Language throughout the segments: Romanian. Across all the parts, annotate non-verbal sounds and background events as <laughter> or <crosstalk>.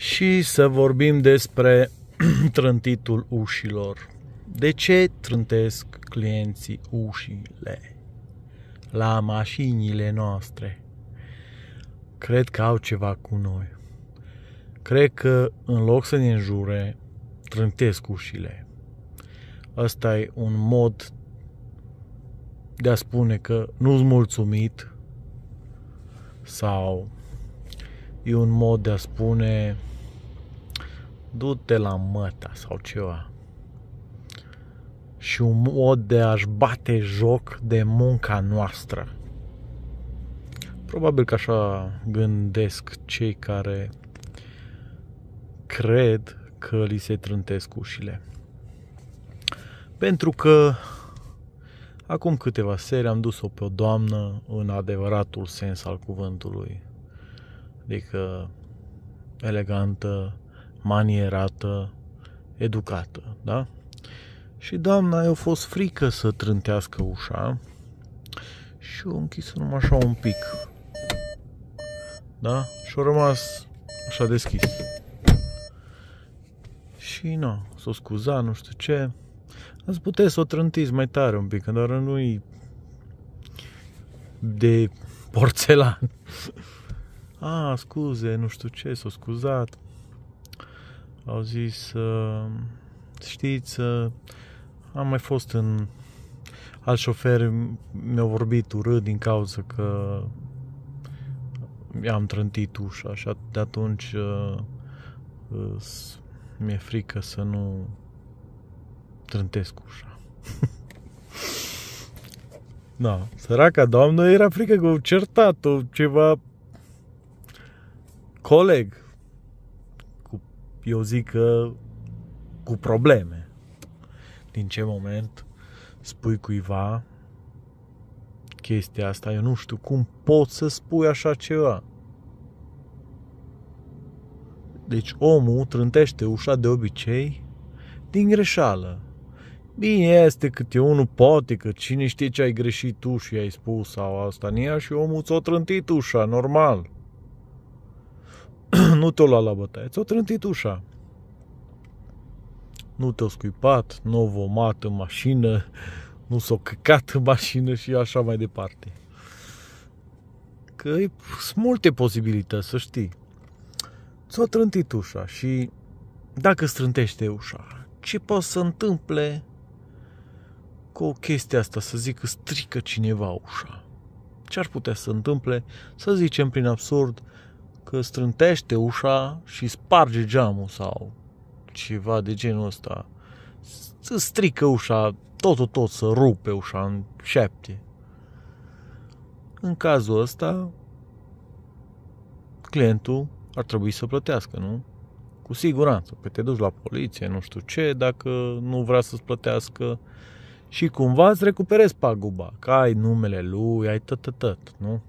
și să vorbim despre <clears throat> trântitul ușilor. De ce trântesc clienții ușile la mașinile noastre? Cred că au ceva cu noi. Cred că în loc să ne înjure, trântesc ușile. Asta e un mod de a spune că nu-ți mulțumit sau e un mod de a spune du-te la măta sau ceva. Și un mod de a-și bate joc de munca noastră. Probabil că așa gândesc cei care cred că li se trântesc ușile. Pentru că acum câteva seri am dus-o pe o doamnă în adevăratul sens al cuvântului. Adică elegantă, manierată, educată, da? Și doamna i-a fost frică să trântească ușa și o închis numai așa un pic. Da? Și a rămas așa deschis. Și nu, s-o scuza, nu știu ce. Ați puteți să o trântiți mai tare un pic, dar nu-i de porțelan. <laughs> A, scuze, nu știu ce, s o scuzat au zis, uh, știți, uh, am mai fost în al șofer mi-au vorbit urât din cauza că am trântit ușa așa de atunci uh, mi-e frică să nu trântesc ușa. <laughs> da, săraca doamnă era frică că o certat ceva coleg eu zic că cu probleme. Din ce moment spui cuiva chestia asta, eu nu știu cum poți să spui așa ceva. Deci omul trântește ușa de obicei din greșeală. Bine este câte unul poate, că cine știe ce ai greșit tu și ai spus sau asta nia și omul ți-o trântit ușa, normal nu te-o lua la bătaie, ți-o trântit ușa. Nu te-o scuipat, nu o vomat în mașină, nu s-o căcat în mașină și așa mai departe. Că sunt multe posibilități, să știi. Ți-o trântit ușa și dacă strântește ușa, ce poate să întâmple cu o chestie asta, să zic că strică cineva ușa? Ce ar putea să întâmple? Să zicem prin absurd, că strântește ușa și sparge geamul sau ceva de genul ăsta. Să strică ușa, totul tot să rupe ușa în șapte. În cazul ăsta, clientul ar trebui să plătească, nu? Cu siguranță, că te duci la poliție, nu știu ce, dacă nu vrea să-ți plătească și cumva îți recuperezi paguba, că ai numele lui, ai tot, tot, tot, nu?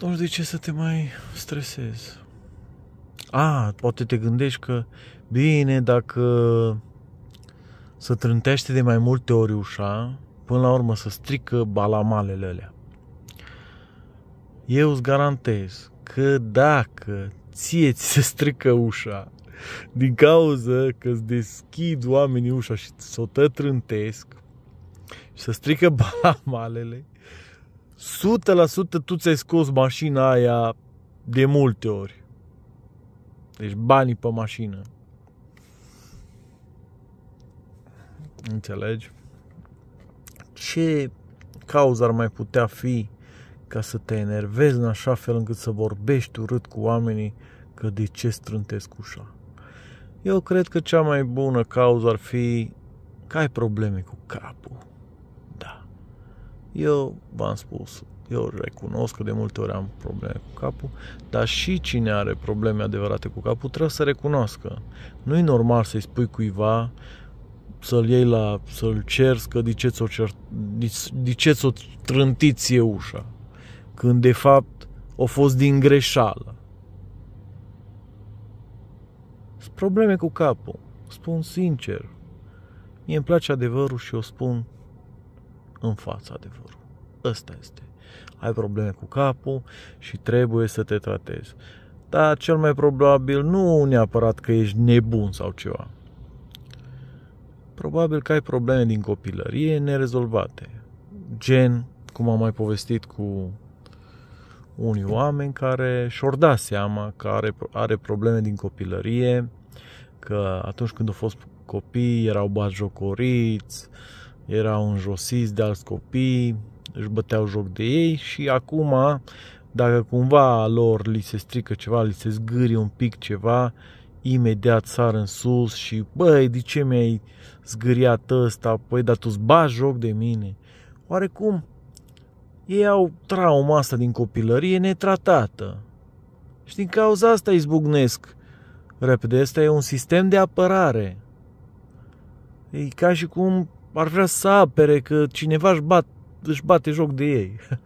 Atunci de ce să te mai stresezi? A, poate te gândești că bine dacă să trântește de mai multe ori ușa, până la urmă să strică balamalele alea. Eu îți garantez că dacă ție ți se strică ușa din cauza că îți deschid oamenii ușa și să o tătrântesc și să strică <laughs> balamalele, 100% tu ți-ai scos mașina aia de multe ori. Deci banii pe mașină. Înțelegi? Ce cauză ar mai putea fi ca să te enervezi în așa fel încât să vorbești urât cu oamenii că de ce strântesc ușa? Eu cred că cea mai bună cauză ar fi că ai probleme cu capul. Eu v-am spus, eu recunosc că de multe ori am probleme cu capul, dar și cine are probleme adevărate cu capul trebuie să recunoască. Nu e normal să-i spui cuiva să-l iei la, să-l cerți, că de ce ți-o, cer, ce trântiți e ușa, când de fapt o fost din greșeală. Sunt probleme cu capul, spun sincer. Mie îmi place adevărul și o spun în fața adevărul. Ăsta este. Ai probleme cu capul și trebuie să te tratezi. Dar cel mai probabil nu neapărat că ești nebun sau ceva. Probabil că ai probleme din copilărie nerezolvate. Gen, cum am mai povestit cu unii oameni care și-or da seama că are, are probleme din copilărie, că atunci când au fost copii erau bajocoriți, uh, erau înjosiți de alți copii, își băteau joc de ei și acum, dacă cumva lor li se strică ceva, li se zgâri un pic ceva, imediat sar în sus și băi, de ce mi-ai zgâriat ăsta? Păi, dar tu-ți joc de mine. Oarecum, ei au trauma asta din copilărie netratată. Și din cauza asta izbucnesc repede. Asta e un sistem de apărare. E ca și cum ar vrea să apere că cineva își, bat, își bate joc de ei. <laughs>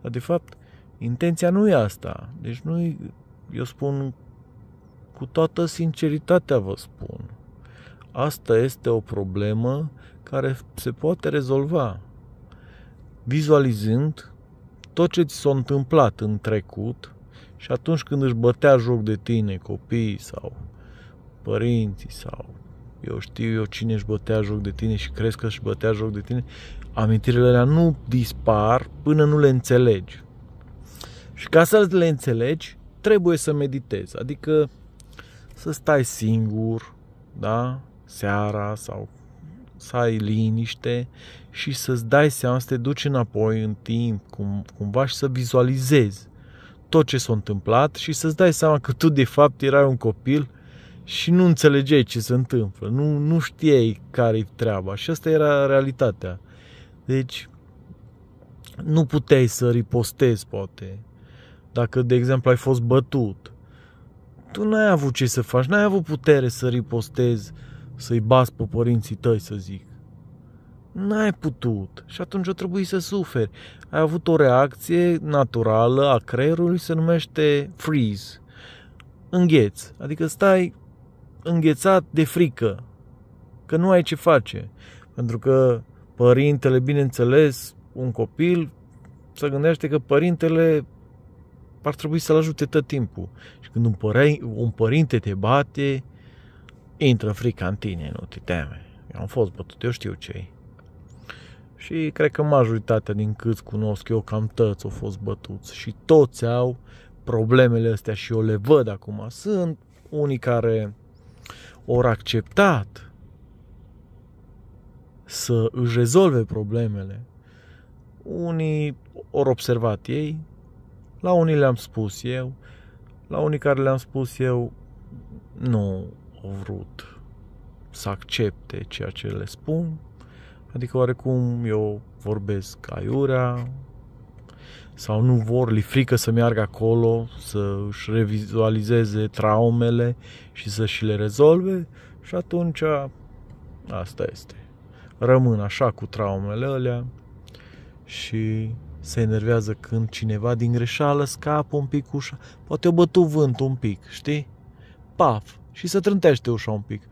Dar de fapt, intenția nu e asta. Deci nu eu spun cu toată sinceritatea vă spun. Asta este o problemă care se poate rezolva vizualizând tot ce ți s-a întâmplat în trecut și atunci când își bătea joc de tine copiii sau părinții sau eu știu eu cine își bătea joc de tine și crezi că își bătea joc de tine, amintirile alea nu dispar până nu le înțelegi. Și ca să le înțelegi, trebuie să meditezi, adică să stai singur, da, seara sau să ai liniște și să-ți dai seama, să te duci înapoi în timp, cum, cumva și să vizualizezi tot ce s-a întâmplat și să-ți dai seama că tu de fapt erai un copil și nu înțelegeai ce se întâmplă, nu, nu știai care-i treaba și asta era realitatea. Deci, nu puteai să ripostezi, poate. Dacă, de exemplu, ai fost bătut, tu n-ai avut ce să faci, n-ai avut putere să ripostezi, să-i bați pe părinții tăi, să zic. N-ai putut și atunci o trebuie să suferi. Ai avut o reacție naturală a creierului, se numește freeze, îngheț, adică stai înghețat de frică, că nu ai ce face. Pentru că părintele, bineînțeles, un copil se gândește că părintele ar trebui să-l ajute tot timpul. Și când un, părei, un părinte te bate, intră frica în tine, nu te teme. Eu am fost bătut, eu știu ce Și cred că majoritatea din câți cunosc eu, cam toți au fost bătuți și toți au problemele astea și eu le văd acum. Sunt unii care ori acceptat să își rezolve problemele. Unii ori observat ei, la unii le-am spus eu, la unii care le-am spus eu nu au vrut să accepte ceea ce le spun, adică oarecum eu vorbesc aiurea, sau nu vor, li frică să meargă acolo, să își revizualizeze traumele și să și le rezolve și atunci asta este. Rămân așa cu traumele alea și se enervează când cineva din greșeală scapă un pic ușa, poate o bătu vântul un pic, știi? Paf! Și se trântește ușa un pic.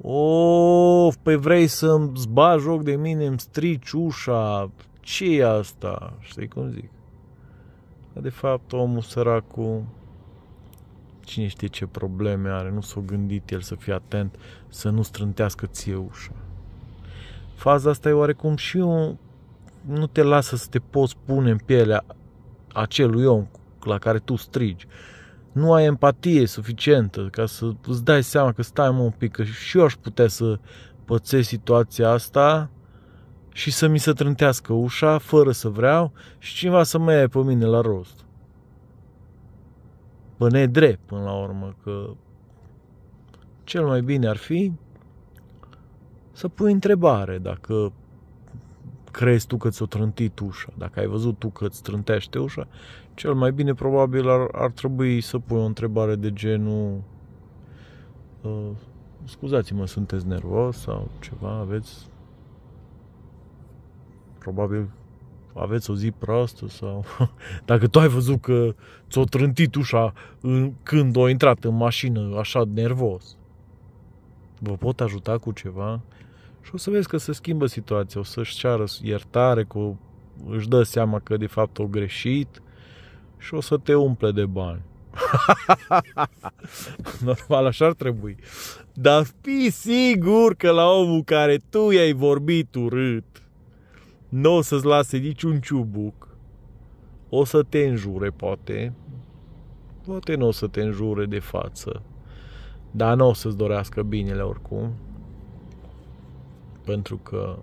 Of, pe păi vrei să-mi zba joc de mine, îmi strici ușa, ce e asta? Știi cum zic? Dar de fapt omul săracul, cine știe ce probleme are, nu s-o gândit el să fie atent, să nu strântească ție ușa. Faza asta e oarecum și eu, nu te lasă să te poți pune în pielea acelui om la care tu strigi. Nu ai empatie suficientă ca să îți dai seama că stai mă un pic, că și eu aș putea să pățesc situația asta și să mi se trântească ușa fără să vreau și cineva să mă ia pe mine la rost. Bă, ne drept până la urmă, că cel mai bine ar fi să pui întrebare dacă crezi tu că ți-o trântit ușa, dacă ai văzut tu că ți trântește ușa, cel mai bine probabil ar, ar trebui să pui o întrebare de genul uh, scuzați-mă, sunteți nervos sau ceva, aveți probabil aveți o zi proastă sau <laughs> dacă tu ai văzut că ți-o trântit ușa în, când o intrat în mașină așa nervos, vă pot ajuta cu ceva? Și o să vezi că se schimbă situația, o să-și ceară iertare, cu... își dă seama că de fapt o greșit și o să te umple de bani. <laughs> Normal, așa ar trebui. Dar fii sigur că la omul care tu i-ai vorbit urât, nu o să-ți lase niciun ciubuc, o să te înjure poate, poate nu o să te înjure de față, dar nu o să-ți dorească binele oricum, pentru că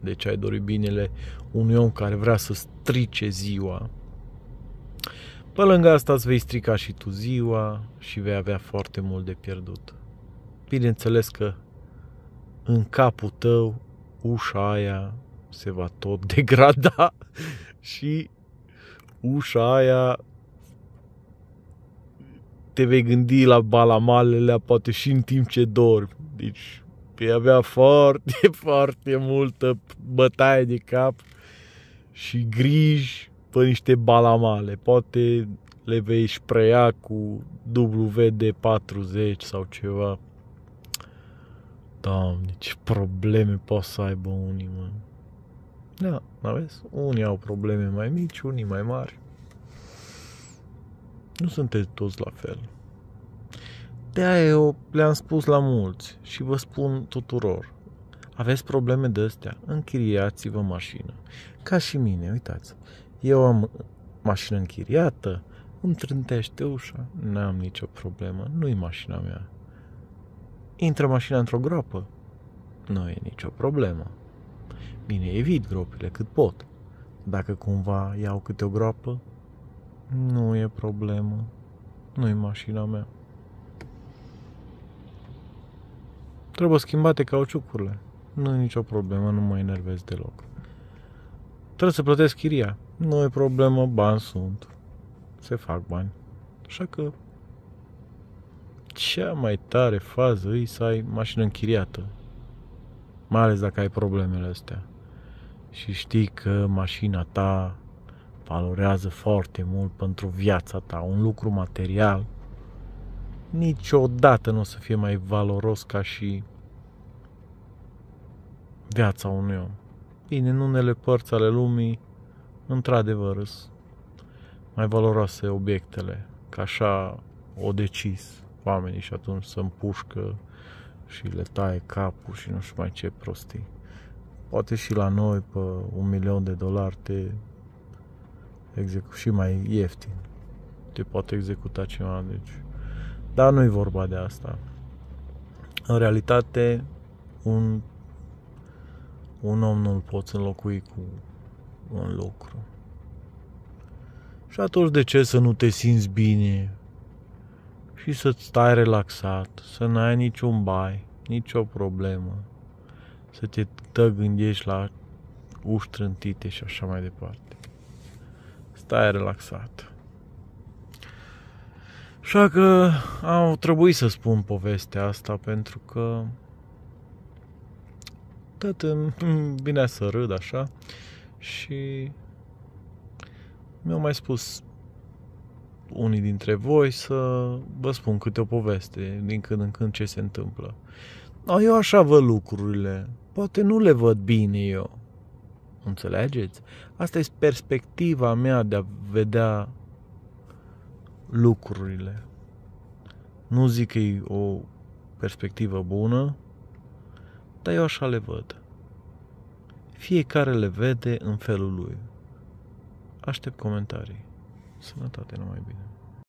de ce ai dori binele unui om care vrea să strice ziua. Pe lângă asta îți vei strica și tu ziua și vei avea foarte mult de pierdut. Bineînțeles că în capul tău ușa aia se va tot <laughs> degrada și ușa aia te vei gândi la balamalele poate și în timp ce dormi. Deci vei avea foarte, <laughs> foarte multă bătaie de cap și griji pe niște balamale. Poate le vei sprea cu WD-40 sau ceva Doamne, ce probleme poate să aibă unii, mă. Da, aveți? Unii au probleme mai mici, unii mai mari. Nu sunteți toți la fel. De aia eu le-am spus la mulți și vă spun tuturor. Aveți probleme de astea, închiriați-vă mașină. Ca și mine, uitați. Eu am mașină închiriată, îmi trântește ușa, n-am nicio problemă, nu-i mașina mea. Intră mașina într-o groapă. Nu e nicio problemă. Bine, evit gropile cât pot. Dacă cumva iau câte o groapă, nu e problemă. nu e mașina mea. Trebuie schimbate cauciucurile. Nu e nicio problemă, nu mă enervez deloc. Trebuie să plătesc chiria. Nu e problemă, bani sunt. Se fac bani. Așa că cea mai tare fază e să ai mașină închiriată. Mai ales dacă ai problemele astea. Și știi că mașina ta valorează foarte mult pentru viața ta, un lucru material, niciodată nu o să fie mai valoros ca și viața unui om. Bine, în unele părți ale lumii, într-adevăr, mai valoroase obiectele, ca așa o decis oamenii și atunci se împușcă și le taie capul și nu știu mai ce prostii. Poate și la noi pe un milion de dolari te execu- și mai ieftin. Te poate executa cineva, deci... Dar nu i vorba de asta. În realitate, un, un om nu-l poți înlocui cu un lucru. Și atunci de ce să nu te simți bine și să stai relaxat, să n-ai niciun bai, nicio problemă, să te tăgândești la uși trântite și așa mai departe. Stai relaxat. Așa că au trebuit să spun povestea asta pentru că tot îmi vine să râd așa și mi-au mai spus unii dintre voi să vă spun câte o poveste din când în când ce se întâmplă. Dar eu așa văd lucrurile. Poate nu le văd bine eu. Înțelegeți? Asta e perspectiva mea de a vedea lucrurile. Nu zic că e o perspectivă bună, dar eu așa le văd. Fiecare le vede în felul lui. Aștept comentarii. Sănătate numai bine.